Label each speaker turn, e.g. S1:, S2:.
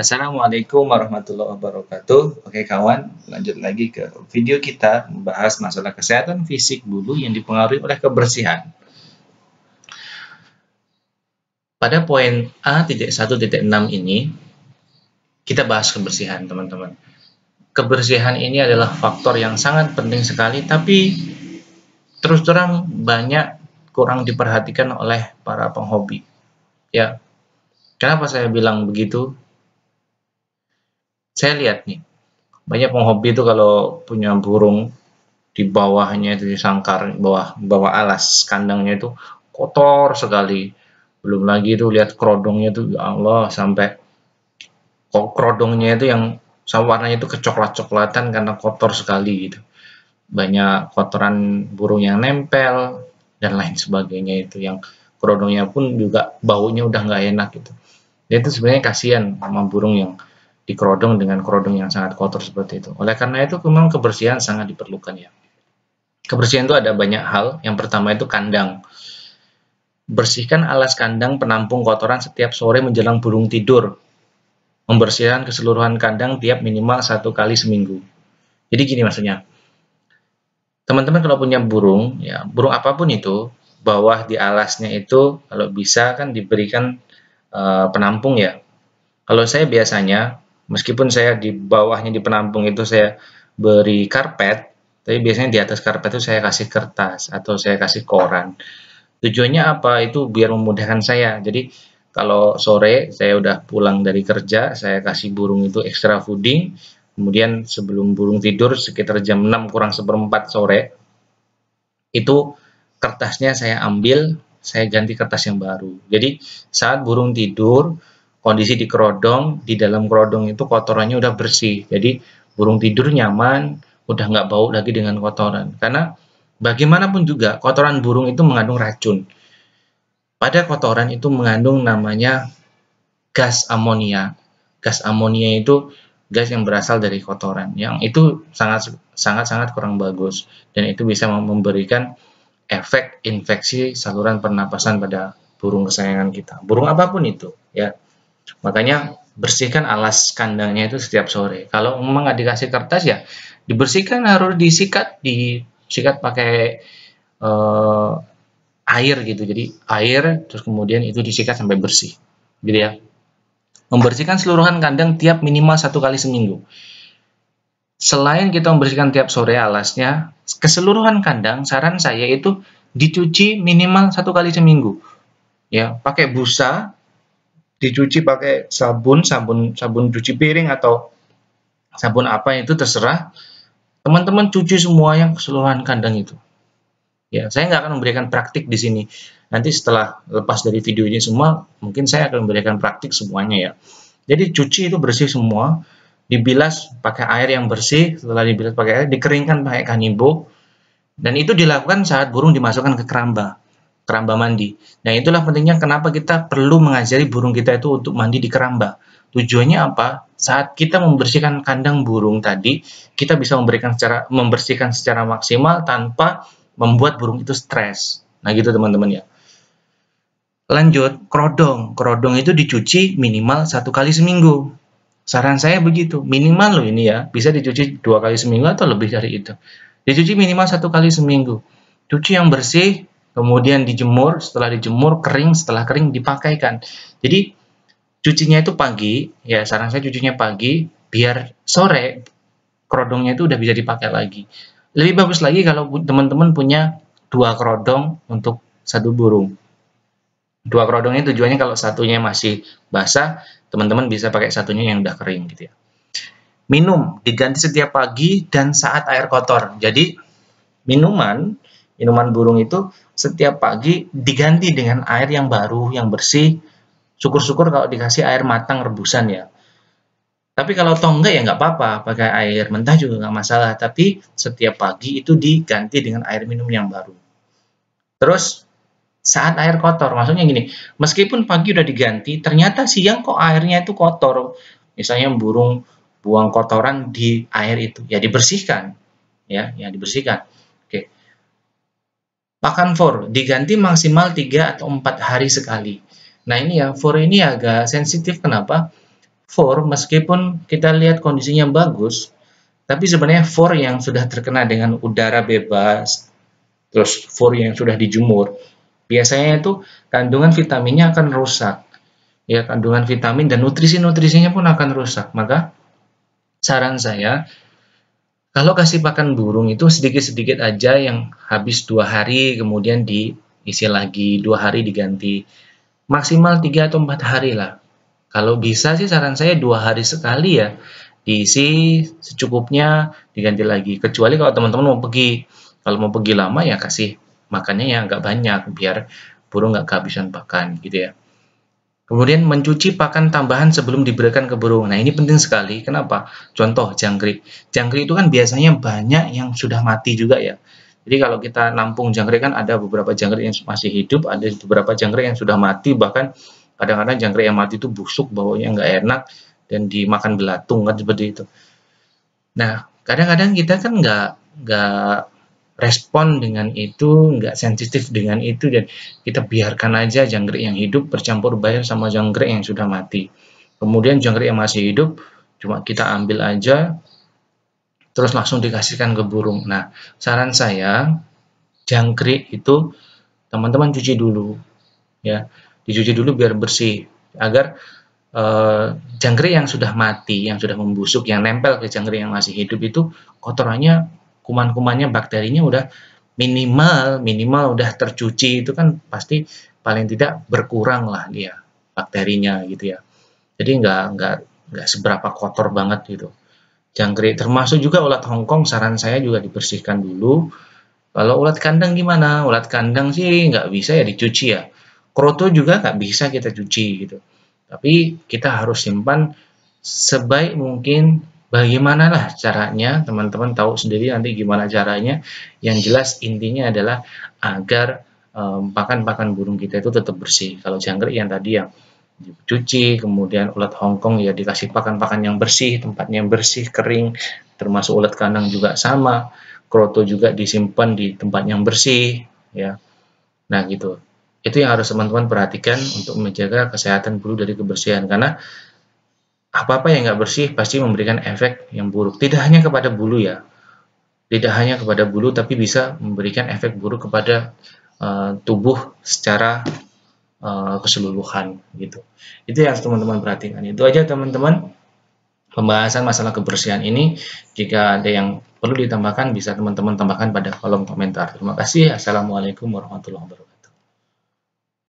S1: Assalamualaikum warahmatullahi wabarakatuh. Oke kawan, lanjut lagi ke video kita membahas masalah kesehatan fisik bulu yang dipengaruhi oleh kebersihan. Pada poin A.1.6 ini, kita bahas kebersihan teman-teman. Kebersihan ini adalah faktor yang sangat penting sekali, tapi terus terang banyak kurang diperhatikan oleh para penghobi. Ya, kenapa saya bilang begitu? saya lihat nih banyak penghobi itu kalau punya burung di bawahnya itu di sangkar bawah bawah alas kandangnya itu kotor sekali belum lagi itu lihat kerodongnya itu ya Allah sampai kok kerodongnya itu yang sama warnanya itu kecoklat-coklatan karena kotor sekali gitu banyak kotoran burung yang nempel dan lain sebagainya itu yang kerodongnya pun juga baunya udah nggak enak gitu dia itu sebenarnya kasihan sama burung yang di kerodong dengan kerodong yang sangat kotor seperti itu. Oleh karena itu memang kebersihan sangat diperlukan ya. Kebersihan itu ada banyak hal. Yang pertama itu kandang. Bersihkan alas kandang penampung kotoran setiap sore menjelang burung tidur. Membersihkan keseluruhan kandang tiap minimal satu kali seminggu. Jadi gini maksudnya. Teman-teman kalau punya burung, ya burung apapun itu, bawah di alasnya itu kalau bisa kan diberikan uh, penampung ya. Kalau saya biasanya meskipun saya di bawahnya di penampung itu saya beri karpet, tapi biasanya di atas karpet itu saya kasih kertas atau saya kasih koran. Tujuannya apa? Itu biar memudahkan saya. Jadi kalau sore saya udah pulang dari kerja, saya kasih burung itu extra fooding. Kemudian sebelum burung tidur sekitar jam 6 kurang seperempat sore, itu kertasnya saya ambil, saya ganti kertas yang baru. Jadi saat burung tidur, kondisi di kerodong, di dalam kerodong itu kotorannya udah bersih. Jadi burung tidur nyaman, udah nggak bau lagi dengan kotoran. Karena bagaimanapun juga kotoran burung itu mengandung racun. Pada kotoran itu mengandung namanya gas amonia. Gas amonia itu gas yang berasal dari kotoran yang itu sangat sangat sangat kurang bagus dan itu bisa memberikan efek infeksi saluran pernapasan pada burung kesayangan kita burung apapun itu ya Makanya bersihkan alas kandangnya itu setiap sore. Kalau memang nggak dikasih kertas ya dibersihkan harus disikat, disikat pakai uh, air gitu. Jadi air terus kemudian itu disikat sampai bersih. Gitu ya. Membersihkan seluruhan kandang tiap minimal satu kali seminggu. Selain kita membersihkan tiap sore alasnya, keseluruhan kandang saran saya itu dicuci minimal satu kali seminggu. Ya, pakai busa dicuci pakai sabun, sabun sabun cuci piring atau sabun apa itu terserah. Teman-teman cuci semua yang keseluruhan kandang itu. Ya, saya nggak akan memberikan praktik di sini. Nanti setelah lepas dari video ini semua, mungkin saya akan memberikan praktik semuanya ya. Jadi cuci itu bersih semua, dibilas pakai air yang bersih, setelah dibilas pakai air, dikeringkan pakai kanibo, dan itu dilakukan saat burung dimasukkan ke keramba keramba mandi. Nah, itulah pentingnya kenapa kita perlu mengajari burung kita itu untuk mandi di keramba. Tujuannya apa? Saat kita membersihkan kandang burung tadi, kita bisa memberikan secara membersihkan secara maksimal tanpa membuat burung itu stres. Nah, gitu teman-teman ya. Lanjut, kerodong. Kerodong itu dicuci minimal satu kali seminggu. Saran saya begitu, minimal loh ini ya, bisa dicuci dua kali seminggu atau lebih dari itu. Dicuci minimal satu kali seminggu. Cuci yang bersih, kemudian dijemur, setelah dijemur kering, setelah kering dipakaikan. Jadi cucinya itu pagi, ya saran saya cucinya pagi, biar sore kerodongnya itu udah bisa dipakai lagi. Lebih bagus lagi kalau teman-teman punya dua kerodong untuk satu burung. Dua kerodong ini tujuannya kalau satunya masih basah, teman-teman bisa pakai satunya yang udah kering gitu ya. Minum diganti setiap pagi dan saat air kotor. Jadi minuman Minuman burung itu setiap pagi diganti dengan air yang baru, yang bersih. Syukur-syukur kalau dikasih air matang rebusan ya. Tapi kalau toh enggak ya nggak apa-apa, pakai air mentah juga nggak masalah. Tapi setiap pagi itu diganti dengan air minum yang baru. Terus saat air kotor, maksudnya gini, meskipun pagi udah diganti, ternyata siang kok airnya itu kotor. Misalnya burung buang kotoran di air itu, ya dibersihkan, ya, ya dibersihkan. Pakan for diganti maksimal 3 atau 4 hari sekali. Nah ini ya for ini agak sensitif kenapa? For meskipun kita lihat kondisinya bagus, tapi sebenarnya for yang sudah terkena dengan udara bebas, terus for yang sudah dijemur, biasanya itu kandungan vitaminnya akan rusak. Ya kandungan vitamin dan nutrisi-nutrisinya pun akan rusak. Maka saran saya kalau kasih pakan burung itu sedikit-sedikit aja yang habis dua hari kemudian diisi lagi dua hari diganti maksimal tiga atau empat hari lah. Kalau bisa sih saran saya dua hari sekali ya diisi secukupnya diganti lagi. Kecuali kalau teman-teman mau pergi, kalau mau pergi lama ya kasih makannya yang agak banyak biar burung nggak kehabisan pakan gitu ya. Kemudian mencuci pakan tambahan sebelum diberikan ke burung. Nah ini penting sekali. Kenapa? Contoh jangkrik. Jangkrik itu kan biasanya banyak yang sudah mati juga ya. Jadi kalau kita nampung jangkrik kan ada beberapa jangkrik yang masih hidup, ada beberapa jangkrik yang sudah mati, bahkan kadang-kadang jangkrik yang mati itu busuk, baunya nggak enak, dan dimakan belatung kan seperti itu. Nah kadang-kadang kita kan nggak nggak respon dengan itu, nggak sensitif dengan itu, dan kita biarkan aja jangkrik yang hidup bercampur bayar sama jangkrik yang sudah mati. Kemudian jangkrik yang masih hidup, cuma kita ambil aja, terus langsung dikasihkan ke burung. Nah, saran saya, jangkrik itu teman-teman cuci dulu, ya, dicuci dulu biar bersih, agar Uh, jangkrik yang sudah mati, yang sudah membusuk, yang nempel ke jangkrik yang masih hidup itu kotorannya kuman-kumannya, bakterinya udah minimal, minimal udah tercuci itu kan pasti paling tidak berkurang lah dia bakterinya gitu ya. Jadi nggak nggak nggak seberapa kotor banget gitu. Jangkrik termasuk juga ulat Hongkong saran saya juga dibersihkan dulu. Kalau ulat kandang gimana? Ulat kandang sih nggak bisa ya dicuci ya. Kroto juga nggak bisa kita cuci gitu. Tapi kita harus simpan sebaik mungkin Bagaimanalah caranya? Teman-teman tahu sendiri nanti gimana caranya. Yang jelas intinya adalah agar pakan-pakan um, burung kita itu tetap bersih. Kalau jangkrik yang tadi yang cuci kemudian ulat Hongkong ya dikasih pakan-pakan yang bersih, tempatnya yang bersih, kering, termasuk ulat kandang juga sama. Kroto juga disimpan di tempat yang bersih, ya. Nah gitu. Itu yang harus teman-teman perhatikan untuk menjaga kesehatan bulu dari kebersihan karena apa-apa yang nggak bersih pasti memberikan efek yang buruk. Tidak hanya kepada bulu ya, tidak hanya kepada bulu tapi bisa memberikan efek buruk kepada uh, tubuh secara uh, keseluruhan gitu. Itu yang teman-teman perhatikan. Itu aja teman-teman pembahasan masalah kebersihan ini. Jika ada yang perlu ditambahkan bisa teman-teman tambahkan pada kolom komentar. Terima kasih. Assalamualaikum warahmatullahi wabarakatuh.